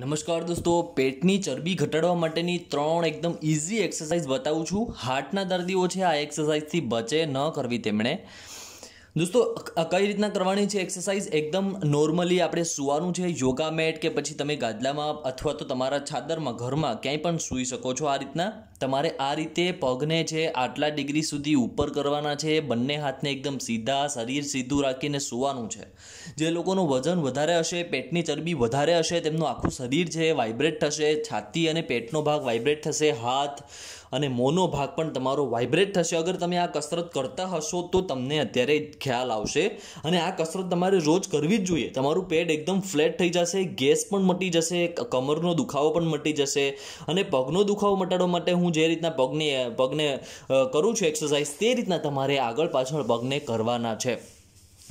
નમસ્કાર દોસ્તો પેટની ચરબી ઘટાડવા માટેની ત્રણ એકદમ ઇઝી એક્સરસાઇઝ બતાવું છું હાર્ટના દર્દીઓ છે આ એક્સરસાઇઝથી બચે ન કરવી તેમણે દોસ્તો કઈ રીતના કરવાની છે એક્સરસાઇઝ એકદમ નોર્મલી આપણે સુવાનું છે યોગા મેટ કે પછી તમે ગાદલામાં અથવા તો તમારા છાદરમાં ઘરમાં ક્યાંય પણ સૂઈ શકો છો આ રીતના તમારે આ રીતે પગને છે આટલા ડિગ્રી સુધી ઉપર કરવાના છે બંને હાથને એકદમ સીધા શરીર સીધું રાખીને સુવાનું છે જે લોકોનું વજન વધારે હશે પેટની ચરબી વધારે હશે તેમનું આખું શરીર છે વાઇબ્રેટ થશે છાતી અને પેટનો ભાગ વાઇબ્રેટ થશે હાથ અને મોનો ભાગ પણ તમારો વાઇબ્રેટ થશે અગર તમે આ કસરત કરતા હશો તો તમને અત્યારે ખ્યાલ આવશે અને આ કસરત તમારે રોજ કરવી જ જોઈએ તમારું પેટ એકદમ ફ્લેટ થઈ જશે ગેસ પણ મટી જશે કમરનો દુખાવો પણ મટી જશે અને પગનો દુખાવો મટાડવા માટે હું હું જે રીતના પગને પગને કરું છું એક્સરસાઇઝ તે રીતના તમારે આગળ પાછળ પગને કરવાના છે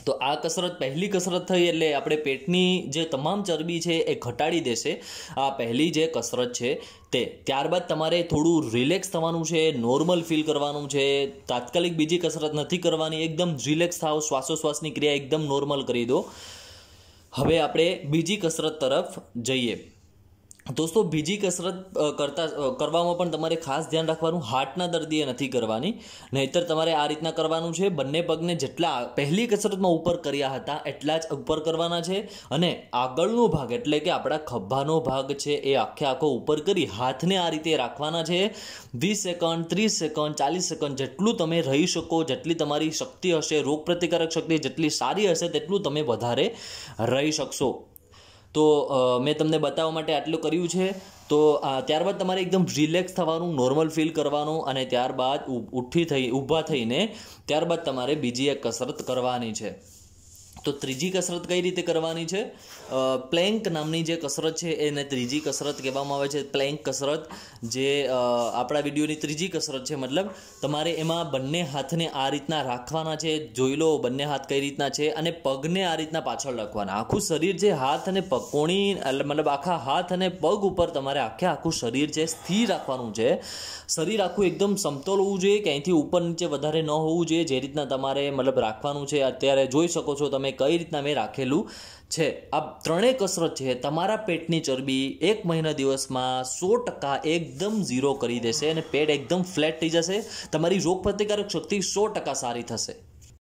તો આ કસરત પહેલી કસરત થઈ એટલે આપણે પેટની જે તમામ ચરબી છે એ ઘટાડી દેશે આ પહેલી જે કસરત છે તે ત્યારબાદ તમારે થોડું રિલેક્સ થવાનું છે નોર્મલ ફીલ કરવાનું છે તાત્કાલિક બીજી કસરત નથી કરવાની એકદમ રિલેક્સ થાવ શ્વાસોશ્વાસની ક્રિયા એકદમ નોર્મલ કરી દો હવે આપણે બીજી કસરત તરફ જઈએ દોસ્તો બીજી કસરત કરતા કરવામાં પણ તમારે ખાસ ધ્યાન રાખવાનું હાર્ટના દર્દીએ નથી કરવાની નહીતર તમારે આ રીતના કરવાનું છે બંને પગને જેટલા પહેલી કસરતમાં ઉપર કર્યા હતા એટલા જ ઉપર કરવાના છે અને આગળનો ભાગ એટલે કે આપણા ખભાનો ભાગ છે એ આખે આખો ઉપર કરી હાથને આ રીતે રાખવાના છે વીસ સેકન્ડ ત્રીસ સેકન્ડ ચાલીસ સેકન્ડ જેટલું તમે રહી શકો જેટલી તમારી શક્તિ હશે રોગપ્રતિકારક શક્તિ જેટલી સારી હશે તેટલું તમે વધારે રહી શકશો તો મેં તમને બતાવવા માટે આટલું કર્યું છે તો ત્યારબાદ તમારે એકદમ રિલેક્સ થવાનું નોર્મલ ફીલ કરવાનું અને ત્યારબાદ ઉઠી થઈ ઊભા થઈને ત્યારબાદ તમારે બીજી એક કસરત કરવાની છે તો ત્રીજી કસરત કઈ રીતે કરવાની છે પ્લેન્ક નામની જે કસરત છે એને ત્રીજી કસરત કહેવામાં આવે છે પ્લેન્ક કસરત જે આપણા વિડીયોની ત્રીજી કસરત છે મતલબ તમારે એમાં બંને હાથને આ રીતના રાખવાના છે જોઈ લો બંને હાથ કઈ રીતના છે અને પગને આ રીતના પાછળ રાખવાના આખું શરીર જે હાથ અને પકોણી મતલબ આખા હાથ અને પગ ઉપર તમારે આખે આખું શરીર છે સ્થિર રાખવાનું છે શરીર આખું એકદમ સમતોલ હોવું જોઈએ ક્યાંયથી ઉપર નીચે વધારે ન હોવું જોઈએ જે રીતના તમારે મતલબ રાખવાનું છે અત્યારે જોઈ શકો છો તમે તમે કઈ રીતના મેં રાખેલું છે આ ત્રણેય કસરત છે તમારા પેટની ચરબી એક મહિના દિવસમાં સો ટકા એકદમ ઝીરો કરી દેશે અને પેટ એકદમ ફ્લેટ થઈ જશે તમારી રોગ પ્રતિકારક શક્તિ સો ટકા સારી થશે